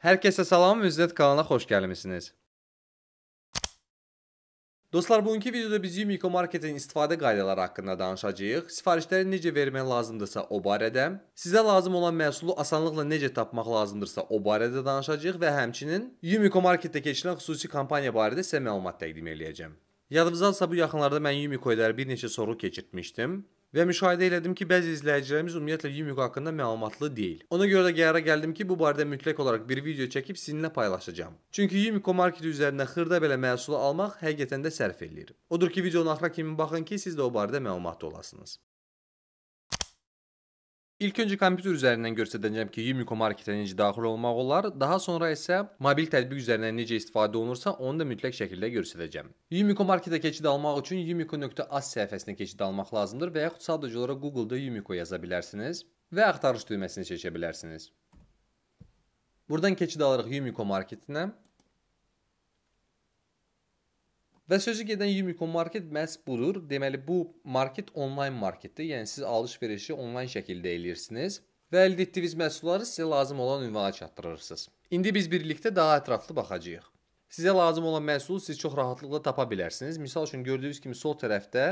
Hər kəsə salam, Müzdət kanalına xoş gəlmisiniz. Dostlar, bugünkü videoda biz Yumiko Marketin istifadə qaydaları haqqında danışacağıq. Sifarişləri necə vermək lazımdırsa o barədə, sizə lazım olan məhsulu asanlıqla necə tapmaq lazımdırsa o barədə danışacağıq və həmçinin Yumiko Marketdə keçirilən xüsusi kampaniya barədə sizə məlumat təqdim edəcəm. Yadınızdadsa bu yaxınlarda mən Yumiko-lər bir neçə soru keçirtmişdim və müşahidə elədim ki, bəzi izləyicilərimiz ümumiyyətlə Yumyuk haqqında məlumatlı deyil. Ona görə də qərara gəldim ki, bu barədə mütləq olaraq bir video çəkib sizinlə paylaşacağım. Çünki Yumiko marketi üzərində xırda belə məhsulu almaq həqiqətən də sərf eləyir. Odur ki, videonun axıra kimi baxın ki, siz də o barədə məlumatlı olasınız. İlk öncə kompüter üzərindən göstərəcəm ki, Yumiko marketə necə daxil olmaq olar. Daha sonra isə mobil tətbiq üzərindən necə istifadə olunursa, onu da mütləq şəkildə göstərəcəm. Yumiko marketə keçid almaq üçün yumiko.az səhifəsinə keçid almaq lazımdır və yaxud sadəcə olaraq Google-da Yumiko yaza bilərsiniz və axtarış düyməsini seçə bilərsiniz. Buradan keçid alırıq Yumiko marketinə. Və sözü gedən Yumiko Market məhz budur. Deməli bu market onlayn marketdir. Yəni siz alış-verişi onlayn şəkildə eləyirsiniz və əldə etdiyiniz məhsulları sizə lazım olan ünvana çatdırırsınız. İndi biz birlikdə daha ətraflı baxacağıq. Sizə lazım olan məhsulu siz çox rahatlıqla tapa bilərsiniz. Məsəl üçün gördüyünüz kimi sol tərəfdə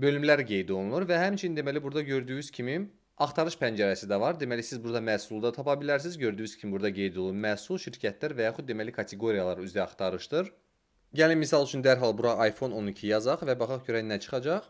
bölümlər qeyd olunur və həmçinin deməli burada gördüyünüz kimi axtarış pəncərəsi də var. Deməli siz burada məhsulu da tapa bilərsiniz. Gördüyünüz kimi burada qeyd olunur məhsul, şirkətlər və yaxud deməli kateqoriyalar üzrə axtarışdır. Gəlin misal üçün dərhal bura iPhone 12 yazaq və baxaq görək nə çıxacaq.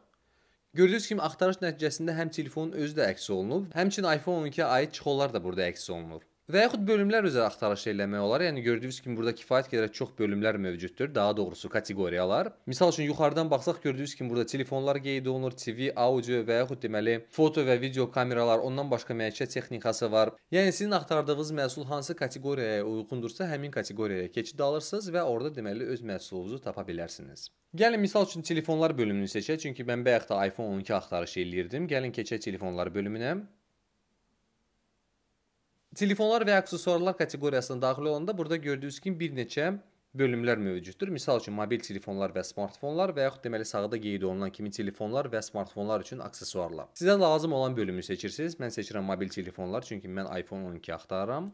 Gördüyünüz kimi axtarış nəticəsində həm telefonun özü də əks olunub, həmçinin iPhone 12-yə aid çıxılar da burada əks olunur. Və yaxud bölümlər üzrə axtarış eləmək olar. Yəni gördüyünüz kimi burada kifayət qədər çox bölümlər mövcuddur. Daha doğrusu kateqoriyalar. Məsəl üçün yuxarıdan baxsaq gördüyünüz kimi burada telefonlar qeyd olunur, TV, audio və yaxud deməli foto və video kameralar, ondan başqa məişə texnikası var. Yəni sizin axtardığınız məhsul hansı kateqoriyaya uyğundursa, həmin kateqoriyaya keçid alırsınız və orada deməli öz məhsulunuzu tapa bilərsiniz. Gəlin məsəl üçün telefonlar bölümünü seçək, çünki mən bayaq da iPhone 12 axtarış eləyirdim. Gəlin keçək telefonlar bölümünə. Telefonlar və aksesuarlar kateqoriyasına daxil olanda burada gördüyünüz kimi bir neçə bölümlər mövcuddur. Məsəl üçün mobil telefonlar və smartfonlar və yaxud deməli sağda qeyd olunan kimi telefonlar və smartfonlar üçün aksesuarlar. Sizə lazım olan bölümü seçirsiniz. Mən seçirəm mobil telefonlar çünki mən iPhone 12 axtarıram.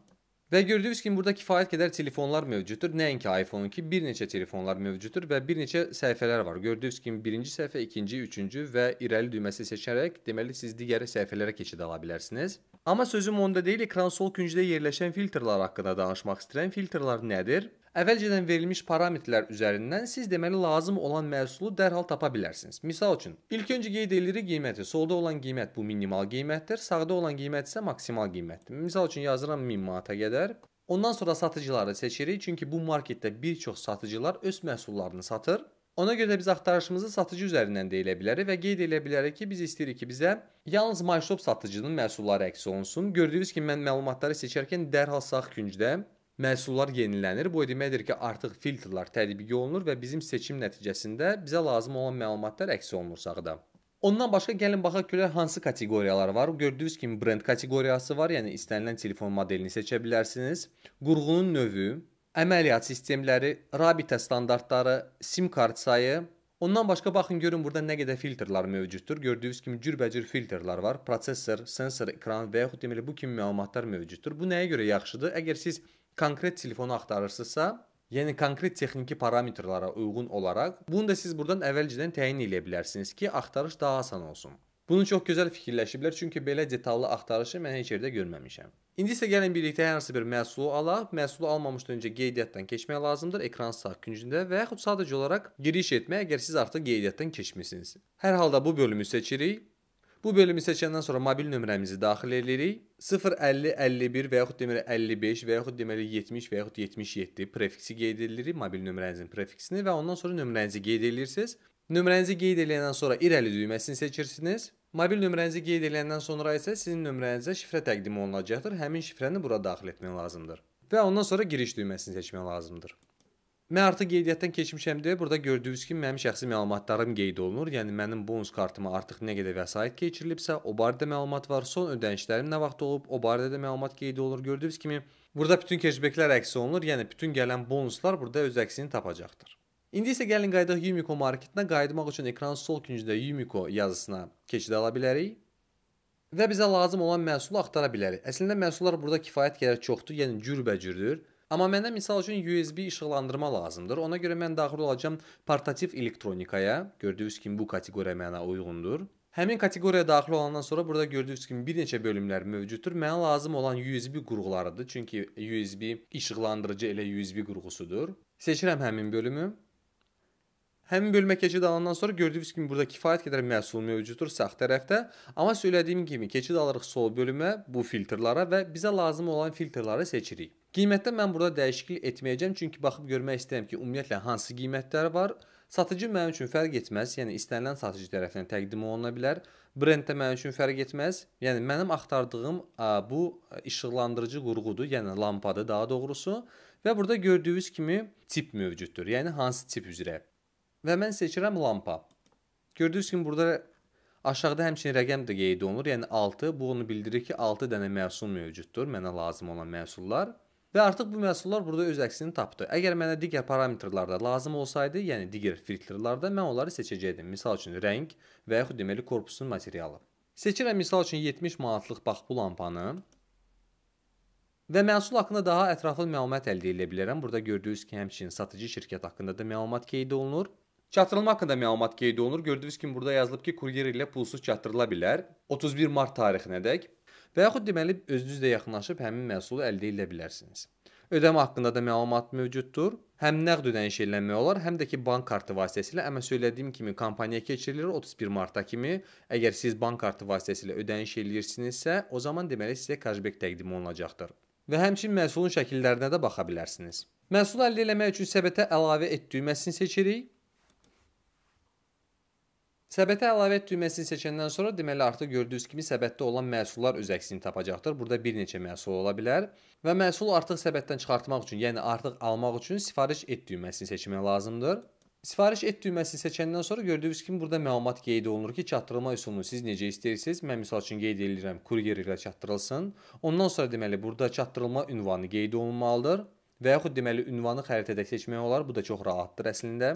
Və gördüyünüz kimi burada kifayət qədər telefonlar mövcuddur. Nəinki iPhone 12, bir neçə telefonlar mövcuddur və bir neçə səhifələr var. Gördüyünüz kimi birinci səhifə, ikinci, üçüncü və irəli düyməsi seçərək deməli siz digər səhifələrə keçid ala bilərsiniz. Amma sözüm onda deyil, ekran sol küncdə yerləşən filtrlər haqqında danışmaq istəyirəm. Filtrlər nədir? Əvvəlcədən verilmiş parametrlər üzərindən siz deməli lazım olan məhsulu dərhal tapa bilərsiniz. Misal üçün, ilk öncə qeyd edirik qiyməti. Solda olan qiymət bu minimal qiymətdir, sağda olan qiymət isə maksimal qiymətdir. Misal üçün yazıram 1000 manata qədər. Ondan sonra satıcıları seçirik, çünki bu marketdə bir çox satıcılar öz məhsullarını satır. Ona görə də biz axtarışımızı satıcı üzərindən də elə bilərik və qeyd elə bilərik ki, biz istəyirik ki, bizə yalnız MyShop satıcının məhsulları əks olunsun. Gördüyünüz kimi mən məlumatları seçərkən dərhal sağ küncdə məhsullar yenilənir. Bu deməkdir ki, artıq filtrlər tətbiq olunur və bizim seçim nəticəsində bizə lazım olan məlumatlar əks olunur sağda. Ondan başqa gəlin baxaq görək hansı kateqoriyalar var. Gördüyünüz kimi brend kateqoriyası var, yəni istənilən telefon modelini seçə bilərsiniz. Qurğunun növü, əməliyyat sistemləri, rabitə standartları, sim kart sayı, ondan başqa baxın görün burada nə qədər filtrlər mövcuddur. Gördüyünüz kimi cürbəcür filtrlər var. Prosessor, sensor, ekran və yaxud deməli bu kimi məlumatlar mövcuddur. Bu nəyə görə yaxşıdır? Əgər siz konkret telefonu axtarırsınızsa, Yəni konkret texniki parametrlara uyğun olaraq bunu da siz burdan əvvəlcədən təyin edə bilərsiniz ki, axtarış daha asan olsun. Bunu çox gözəl fikirləşiblər, çünki belə detallı axtarışı mən heç yerdə görməmişəm. İndi isə gəlin birlikdə hər hansı bir məhsulu alaq. Məhsulu almamışdan öncə qeydiyyatdan keçmək lazımdır. Ekran sağ küncündə və yaxud sadəcə olaraq giriş etmək əgər siz artıq qeydiyyatdan keçmisiniz. Hər halda bu bölümü seçirik. Bu bölümü seçəndən sonra mobil nömrəmizi daxil edirik. 050 51 və yaxud deməli 55 və yaxud deməli 70 və yaxud 77 prefiksi qeyd edilir, mobil nömrənizin prefiksini və ondan sonra nömrənizi qeyd edirsiniz. Nömrənizi qeyd edəndən sonra irəli düyməsini seçirsiniz. Mobil nömrənizi qeyd edəndən sonra isə sizin nömrənizə şifrə təqdim olunacaqdır. Həmin şifrəni bura daxil etmək lazımdır və ondan sonra giriş düyməsini seçmək lazımdır. Mən artıq qeydiyyatdan keçmişəm deyə burada gördüyünüz kimi mənim şəxsi məlumatlarım qeyd olunur. Yəni mənim bonus kartıma artıq nə qədər vəsait keçirilibsə, o barədə məlumat var. Son ödənişlərim nə vaxt olub, o barədə də məlumat qeyd olunur. Gördüyünüz kimi burada bütün cashbacklər əks olunur. Yəni bütün gələn bonuslar burada öz əksini tapacaqdır. İndi isə gəlin qayıdaq Yumiko marketinə. Qayıtmaq üçün ekranın sol küncündə Yumiko yazısına keçid ala bilərik və bizə lazım olan məhsulu axtara bilərik. Əslində məhsullar burada kifayət qədər çoxdur, yəni cürbəcürdür. Amma mənə misal üçün USB işıqlandırma lazımdır. Ona görə mən daxil olacağam portativ elektronikaya. Gördüyünüz kimi bu kateqoriya mənə uyğundur. Həmin kateqoriyaya daxil olandan sonra burada gördüyünüz kimi bir neçə bölümlər mövcuddur. Mənə lazım olan USB qurğularıdır. Çünki USB işıqlandırıcı elə USB qurğusudur. Seçirəm həmin bölümü. Həmin bölmə keçid alandan sonra gördüyünüz kimi burada kifayət qədər məhsul mövcuddur sağ tərəfdə. Amma söylədiyim kimi keçid alırıq sol bölümə, bu filtrlara və bizə lazım olan filtrları seçirik. Qiymətdə mən burada dəyişiklik etməyəcəm, çünki baxıb görmək istəyirəm ki, ümumiyyətlə hansı qiymətlər var. Satıcı mənim üçün fərq etməz, yəni istənilən satıcı tərəfindən təqdim oluna bilər. Brend də mənim üçün fərq etməz. Yəni mənim axtardığım bu işıqlandırıcı qurğudur, yəni lampadır daha doğrusu. Və burada gördüyünüz kimi tip mövcuddur. Yəni hansı tip üzrə Və mən seçirəm lampa. Gördüyünüz kimi burada aşağıda həmçinin rəqəm də qeyd olunur. Yəni 6 bu onu bildirir ki, 6 dənə məhsul mövcuddur, mənə lazım olan məhsullar. Və artıq bu məhsullar burada öz əksini tapdı. Əgər mənə digər parametrlarda lazım olsaydı, yəni digər filtrlarda mən onları seçəcəkdim. Məsəl üçün rəng və yaxud deməli korpusun materialı. Seçirəm məsəl üçün 70 manatlıq bax bu lampanı. Və məhsul haqqında daha ətraflı məlumat əldə edə bilərəm. Burada gördüyünüz ki, həmçinin satıcı şirkət haqqında da məlumat qeyd olunur. Çatdırılma haqqında məlumat qeyd olunur. Gördüyünüz kimi burada yazılıb ki, kuryer ilə pulsuz çatdırıla bilər 31 mart tarixinədək və yaxud deməli özünüz də yaxınlaşıb həmin məhsulu əldə edə bilərsiniz. Ödəmə haqqında da məlumat mövcuddur. Həm nəqd ödəniş eləmək olar, həm də ki bank kartı vasitəsilə. Əmə söylədiyim kimi kampaniyaya keçirilir 31 marta kimi. Əgər siz bank kartı vasitəsilə ödəniş eləyirsinizsə, o zaman deməli sizə cashback təqdim olunacaqdır. Və həmçinin məhsulun şəkillərinə də baxa bilərsiniz. Məhsulu əldə etmək üçün səbətə əlavə et düyməsini seçirik Səbətə əlavə et düyməsini seçəndən sonra deməli artıq gördüyünüz kimi səbətdə olan məhsullar öz əksini tapacaqdır. Burada bir neçə məhsul ola bilər və məhsulu artıq səbətdən çıxartmaq üçün, yəni artıq almaq üçün sifariş et düyməsini seçmək lazımdır. Sifariş et düyməsini seçəndən sonra gördüyünüz kimi burada məlumat qeyd olunur ki, çatdırılma üsulunu siz necə istəyirsiniz? Mən misal üçün qeyd edirəm, kuryer ilə çatdırılsın. Ondan sonra deməli burada çatdırılma ünvanı qeyd olunmalıdır və yaxud deməli ünvanı xəritədə seçmək olar. Bu da çox rahatdır əslində.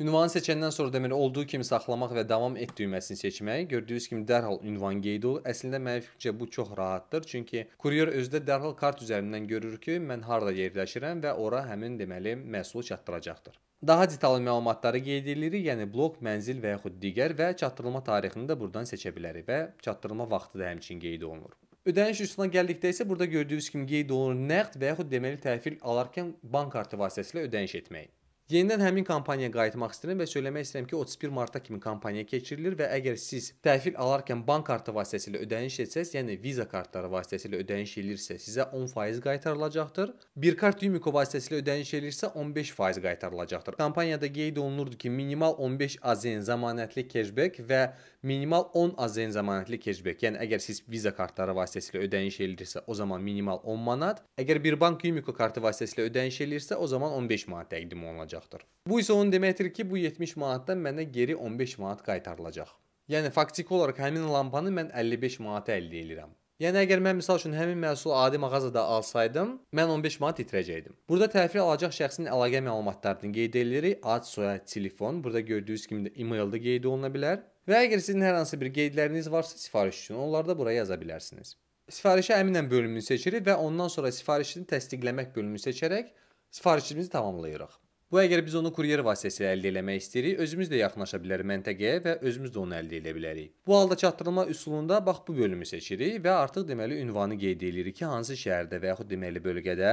Ünvanı seçəndən sonra deməli olduğu kimi saxlamaq və davam et düyməsini seçmək. Gördüyünüz kimi dərhal ünvan qeyd olur. Əslində mənim fikrimcə bu çox rahatdır. Çünki kuryer özü də dərhal kart üzərindən görür ki, mən harda yerləşirəm və ora həmin deməli məhsulu çatdıracaqdır. Daha detallı məlumatları qeyd edirik, yəni blok, mənzil və yaxud digər və çatdırılma tarixini də buradan seçə bilərik və çatdırılma vaxtı da həmçinin qeyd olunur. Ödəniş üsuluna gəldikdə isə burada gördüyünüz kimi qeyd olunur nəqd və yaxud deməli təhvil alarkən bank kartı vasitəsilə ödəniş etmək. Yenidən həmin kampaniyaya qayıtmaq istəyirəm və söyləmək istəyirəm ki, 31 marta kimi kampaniya keçirilir və əgər siz təhvil alarkən bank kartı vasitəsilə ödəniş etsəz, yəni Visa kartları vasitəsilə ödəniş edirsə, sizə 10% qaytarılacaqdır. Bir kart Yumiko vasitəsilə ödəniş edirsə, 15% qaytarılacaqdır. Kampaniyada qeyd olunurdu ki, minimal 15 AZN zəmanətli cashback və minimal 10 AZN zəmanətli cashback. Yəni əgər siz Visa kartları vasitəsilə ödəniş edirsə, o zaman minimal 10 manat, əgər bir bank Yumiko kartı vasitəsilə ödəniş edirsə, o zaman 15 manat təqdim olunacaq olacaqdır. Bu isə onu deməkdir ki, bu 70 manatdan mənə geri 15 manat qaytarılacaq. Yəni faktiki olaraq həmin lampanı mən 55 manata əldə edirəm. Yəni əgər mən məsəl üçün həmin məhsulu adi mağazada alsaydım, mən 15 manat itirəcəydim. Burada təhvil alacaq şəxsin əlaqə məlumatlarını qeyd edirik. Ad, soyad, telefon, burada gördüyünüz kimi də e-maildə qeyd oluna bilər. Və əgər sizin hər hansı bir qeydləriniz varsa sifariş üçün, onları da buraya yaza bilərsiniz. Sifarişə əminən bölümünü seçirik və ondan sonra sifarişini təsdiqləmək bölümünü seçərək sifarişimizi tamamlayırıq. Bu əgər biz onu kuryer vasitəsilə əldə etmək istəyirik, özümüz də yaxınlaşa bilərik məntəqəyə və özümüz də onu əldə edə bilərik. Bu halda çatdırılma üsulunda bax bu bölümü seçirik və artıq deməli ünvanı qeyd edirik ki, hansı şəhərdə və yaxud deməli bölgədə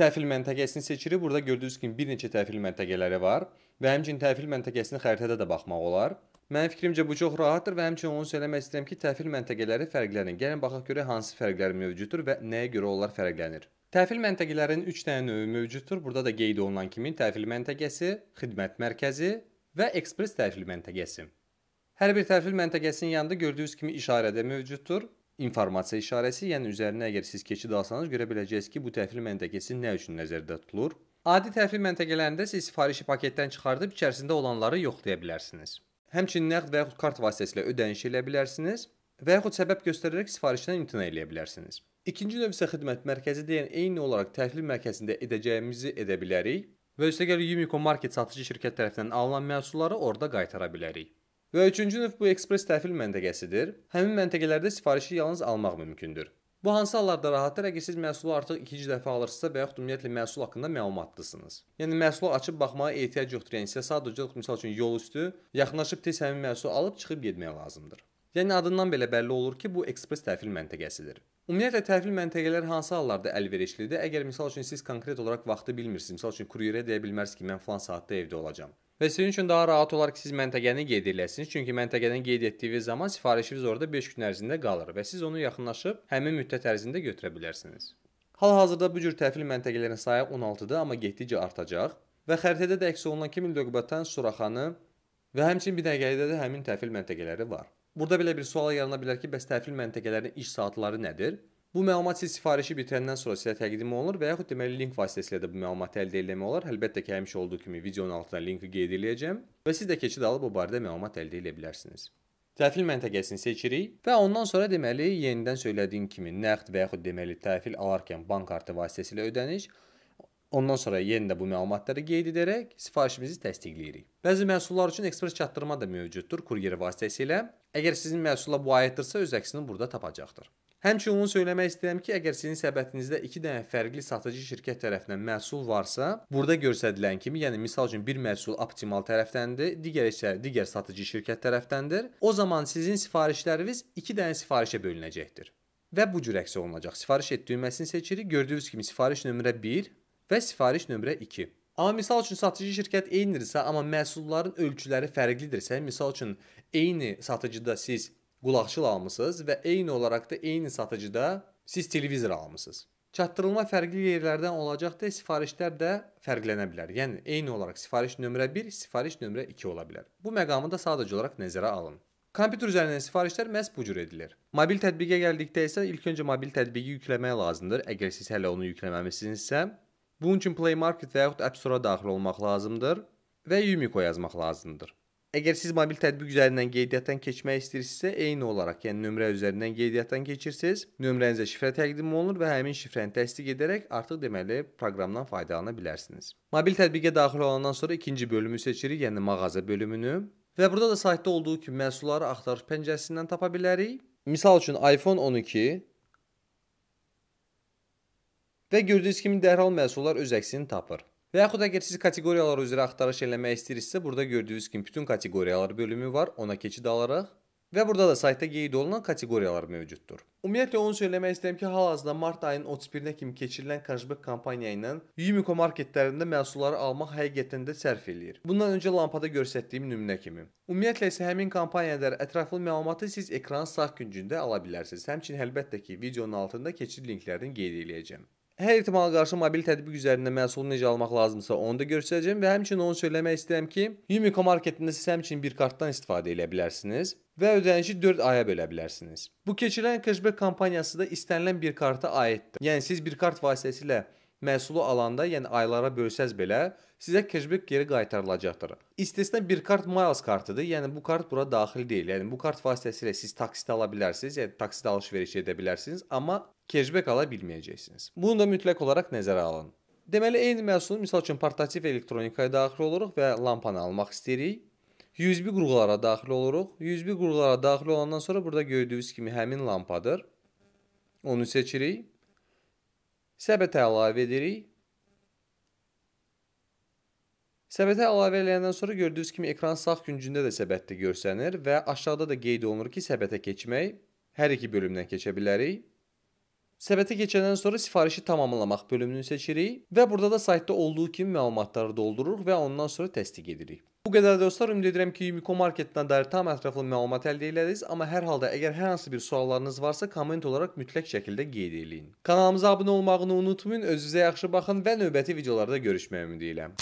təhvil məntəqəsini seçirik. Burada gördüyünüz kimi bir neçə təhvil məntəqələri var və həmçinin təhvil məntəqəsini xəritədə də baxmaq olar. Mənim fikrimcə bu çox rahatdır və həmçinin onu söyləmək istəyirəm ki, təhvil məntəqələri fərqlənir. Gəlin baxaq görək hansı fərqlər mövcuddur və nəyə görə onlar fərqlənir. Təhvil məntəqələrinin 3 dənə növü mövcuddur. Burada da qeyd olunan kimi təhvil məntəqəsi, xidmət mərkəzi və ekspres təhvil məntəqəsi. Hər bir təhvil məntəqəsinin yanında gördüyünüz kimi işarədə mövcuddur. İnformasiya işarəsi, yəni üzərinə əgər siz keçid alsanız görə biləcəksiniz ki, bu təhvil məntəqəsi nə üçün nəzərdə tutulur. Adi təhvil məntəqələrində siz sifarişi paketdən çıxardıb içərisində olanları yoxlaya bilərsiniz. Həmçinin nəqd və yaxud kart vasitəsilə ödəniş edə bilərsiniz və yaxud səbəb göstərərək sifarişdən imtina eləyə bilərsiniz. İkinci növ isə xidmət mərkəzi deyən eyni olaraq təhvil mərkəzində edəcəyimizi edə bilərik və üstəgəl Yumiko Market satıcı şirkət tərəfindən alınan məhsulları orada qaytara bilərik. Və üçüncü növ bu ekspres təhvil məntəqəsidir. Həmin məntəqələrdə sifarişi yalnız almaq mümkündür. Bu hansı hallarda rahatdır? Əgər siz məhsulu artıq 2-ci dəfə alırsınızsa və yaxud ümumiyyətlə məhsul haqqında məlumatlısınız. Yəni məhsulu açıb baxmağa ehtiyac yoxdur. Yəni sizə sadəcə misal üçün yol üstü yaxınlaşıb tez həmin məhsulu alıb çıxıb getmək lazımdır. Yəni adından belə bəlli olur ki, bu ekspres təhvil məntəqəsidir. Ümumiyyətlə təhvil məntəqələri hansı hallarda əlverişlidir? Əgər məsəl üçün siz konkret olaraq vaxtı bilmirsiniz, məsəl üçün kuryerə deyə bilmərsiniz ki, mən falan saatda evdə olacağam. Və sizin üçün daha rahat olar ki, siz məntəqəni qeyd edəsiniz, çünki məntəqəni qeyd etdiyiniz zaman sifarişiniz orada 5 gün ərzində qalır və siz onu yaxınlaşıb həmin müddət ərzində götürə bilərsiniz. Hal-hazırda bu cür təhvil məntəqələrinin sayı 16-dır, amma getdikcə artacaq və xəritədə də əks olunan kimi Löqbətən, Suraxanı və həmçinin Binəqədidə də həmin təhvil məntəqələri var. Burada belə bir sual yarana bilər ki, bəs təhvil məntəqələrinin iş saatları nədir? Bu məlumat siz sifarişi bitirəndən sonra sizə təqdim olunur və yaxud deməli link vasitəsilə də bu məlumatı əldə etmək olar. Əlbəttə ki, həmişə olduğu kimi videonun altına linki qeyd edəcəm və siz də keçid alıb bu barədə məlumat əldə edə bilərsiniz. Təhvil məntəqəsini seçirik və ondan sonra deməli yenidən söylədiyim kimi nəqd və yaxud deməli təhvil alarkən bank kartı vasitəsilə ödəniş. Ondan sonra yenə də bu məlumatları qeyd edərək sifarişimizi təsdiqləyirik. Bəzi məhsullar üçün ekspres çatdırma da mövcuddur kuryer vasitəsilə. Əgər sizin məhsula bu aiddirsə, öz əksini burada tapacaqdır. Həmçinin onu söyləmək istəyirəm ki, əgər sizin səbətinizdə 2 dənə fərqli satıcı şirkət tərəfindən məhsul varsa, burada göstərilən kimi, yəni misal üçün bir məhsul optimal tərəfdəndir, digəri isə digər satıcı şirkət tərəfdəndir, o zaman sizin sifarişləriniz 2 dənə sifarişə bölünəcəkdir. Və bu cür əks olunacaq. Sifariş et düyməsini seçirik. Gördüyünüz kimi sifariş nömrə 1 və sifariş nömrə 2. Amma misal üçün satıcı şirkət eynidirsə, amma məhsulların ölçüləri fərqlidirsə, misal üçün eyni satıcıda siz qulaqçıl almısınız və eyni olaraq da eyni satıcıda siz televizor almısınız. Çatdırılma fərqli yerlərdən olacaqda sifarişlər də fərqlənə bilər. Yəni eyni olaraq sifariş nömrə 1, sifariş nömrə 2 ola bilər. Bu məqamı da sadəcə olaraq nəzərə alın. Kompüter üzərindən sifarişlər məhz bu cür edilir. Mobil tətbiqə gəldikdə isə ilk öncə mobil tətbiqi yükləmək lazımdır. Əgər siz hələ onu yükləməmisinizsə, Bunun üçün Play Market və yaxud App Store-a daxil olmaq lazımdır və Yumiko yazmaq lazımdır. Əgər siz mobil tətbiq üzərindən qeydiyyatdan keçmək istəyirsinizsə, eyni olaraq, yəni nömrə üzərindən qeydiyyatdan keçirsiniz, nömrənizə şifrə təqdim olunur və həmin şifrəni təsdiq edərək artıq deməli proqramdan faydalana bilərsiniz. Mobil tətbiqə daxil olandan sonra ikinci bölümü seçirik, yəni mağaza bölümünü və burada da saytda olduğu kimi məhsulları axtarış pəncərəsindən tapa bilərik. Misal üçün iPhone 12 və gördüyünüz kimi dərhal məhsullar öz əksini tapır. Və yaxud əgər siz kateqoriyalar üzrə axtarış eləmək istəyirsinizsə, burada gördüyünüz kimi bütün kateqoriyalar bölümü var, ona keçid alaraq Və burada da saytda qeyd olunan kateqoriyalar mövcuddur. Ümumiyyətlə onu söyləmək istəyirəm ki, hal-hazırda mart ayının 31-nə kimi keçirilən cashback kampaniya ilə Yumiko marketlərində məhsulları almaq həqiqətən də sərf eləyir. Bundan öncə lampada göstərdiyim nümunə kimi. Ümumiyyətlə isə həmin kampaniyadar ətraflı məlumatı siz ekranın sağ küncündə ala bilərsiniz. Həmçinin əlbəttə ki, videonun altında keçid linklərini qeyd eləyəcəm. Hər ehtimala qarşı mobil tətbiq üzərində məhsulu necə almaq lazımsa, onu da göstərəcəm və həmçinin onu söyləmək istəyirəm ki, Yumiko marketində siz həmçinin bir kartdan istifadə edə bilərsiniz və ödənişi 4 aya bölə bilərsiniz. Bu keçirilən cashback kampaniyası da istənilən bir karta aiddir. Yəni siz bir kart vasitəsilə məhsulu alanda, yəni aylara bölsəz belə, sizə cashback geri qaytarılacaqdır. İstesna bir kart miles kartıdır. Yəni bu kart bura daxil deyil. Yəni bu kart vasitəsilə siz taksitə ala bilərsiniz, yəni taksitə alış-veriş edə bilərsiniz, amma cashback alabilməyəcəksiniz. Bunu da mütləq olaraq nəzərə alın. Deməli, eyni məhsulun misal üçün portativ elektronikaya daxil oluruq və lampanı almaq istəyirik. 101 qurğulara daxil oluruq. 101 qurğulara daxil olandan sonra burada gördüyünüz kimi həmin lampadır. Onu seçirik. Səbətə əlavə edirik. Səbətə əlavə edəndən sonra gördüyünüz kimi ekran sağ küncündə də səbətdə görsənir və aşağıda da qeyd olunur ki, səbətə keçmək hər iki bölümdən keçə bilərik. Səbətə keçəndən sonra sifarişi tamamlamaq bölümünü seçirik və burada da saytda olduğu kimi məlumatları doldururuq və ondan sonra təsdiq edirik. Bu qədər dostlar, ümid edirəm ki, Yumiko marketindən dair tam ətraflı məlumat əldə elədiniz, amma hər halda əgər hər hansı bir suallarınız varsa, komment olaraq mütləq şəkildə qeyd eləyin. Kanalımıza abunə olmağını unutmayın, özünüzə yaxşı baxın və növbəti videolarda görüşməyə ümid edirəm.